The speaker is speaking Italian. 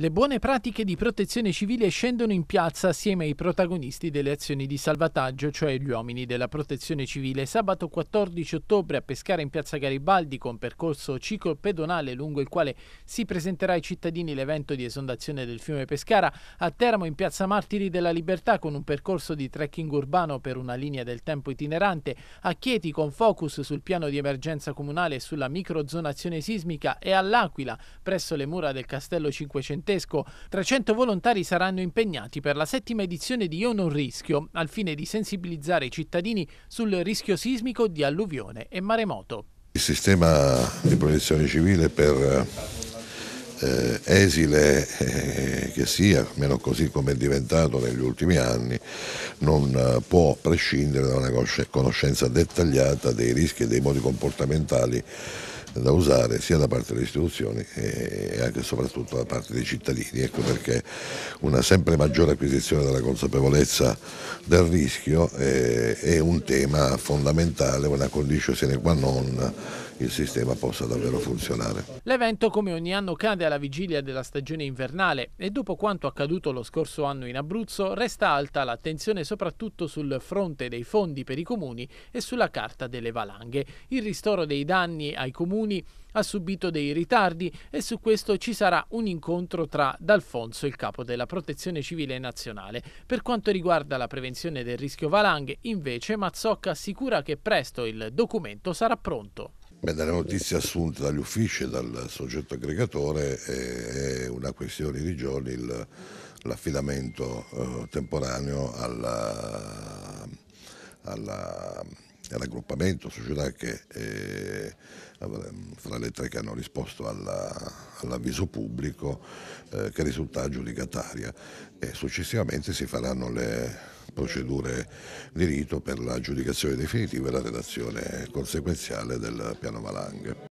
Le buone pratiche di protezione civile scendono in piazza assieme ai protagonisti delle azioni di salvataggio, cioè gli uomini della protezione civile. Sabato 14 ottobre a Pescara in piazza Garibaldi con percorso ciclo pedonale lungo il quale si presenterà ai cittadini l'evento di esondazione del fiume Pescara, a Teramo in piazza Martiri della Libertà con un percorso di trekking urbano per una linea del tempo itinerante, a Chieti con focus sul piano di emergenza comunale e sulla microzonazione sismica e all'Aquila presso le mura del castello 500 gigantesco. 300 volontari saranno impegnati per la settima edizione di Io non rischio, al fine di sensibilizzare i cittadini sul rischio sismico di alluvione e maremoto. Il sistema di protezione civile per eh, esile eh, che sia, almeno così come è diventato negli ultimi anni, non eh, può prescindere da una conoscenza dettagliata dei rischi e dei modi comportamentali da usare sia da parte delle istituzioni e anche e soprattutto da parte dei cittadini. Ecco perché una sempre maggiore acquisizione della consapevolezza del rischio eh, è, un tema fondamentale, una condizione sine qua non il sistema possa davvero funzionare. L'evento come ogni anno cade alla vigilia della stagione invernale e dopo quanto accaduto lo scorso anno in Abruzzo resta alta l'attenzione soprattutto sul fronte dei fondi per i comuni e sulla carta delle valanghe. Il ristoro dei danni ai comuni comuni ha subito dei ritardi e su questo ci sarà un incontro tra D'Alfonso, il capo della Protezione Civile Nazionale. Per quanto riguarda la prevenzione del rischio valanghe, invece, Mazzocca assicura che presto il documento sarà pronto. Beh, dalle notizie assunte dagli uffici e dal soggetto aggregatore eh, è una questione di giorni l'affidamento eh, temporaneo alla, alla raggruppamento, società che eh, fra le tre che hanno risposto all'avviso pubblico eh, che risulta aggiudicataria e successivamente si faranno le procedure di rito per l'aggiudicazione definitiva e la redazione conseguenziale del piano Valanghe.